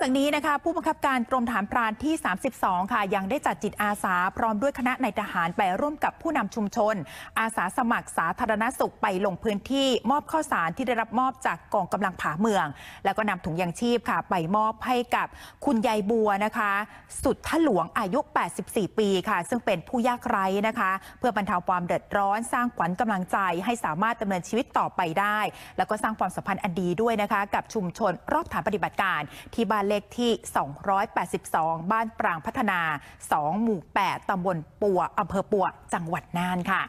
จากนี้นะคะผู้บังคับการกรมฐานพรานที่ 32 ค่ะยังได้จัดจิตอาสาพร้อมด้วยคณะนายทหารไปร่วมกับผู้นำชุมชนอาสาสมัครสาธารณสุขไปลงพื้นที่มอบข้าวสารที่ได้รับมอบจากกองกำลังผาเมือง แล้วก็นำถุงยางชีพค่ะไปมอบให้กับคุณยายบัวนะคะสุดทาหลวงอายุ 84 ปีค่ะ ซึ่งเป็นผู้ยากไร้นะคะเพื่อบรรเทาความเดือดร้อนสร้างขวัญกำลังใจให้สามารถดำเนินชีวิตต่อไปได้ แล้วก็สร้างความสัมพันธ์อันดีด้วยนะคะกับชุมชนรอบฐานปฏิบัติการที่บ้านเลขที่ 282 บ้านปรางพัฒนา 2 หมู่8ตำบลปัวอำเภอปัว จังหวัดน่านค่ะ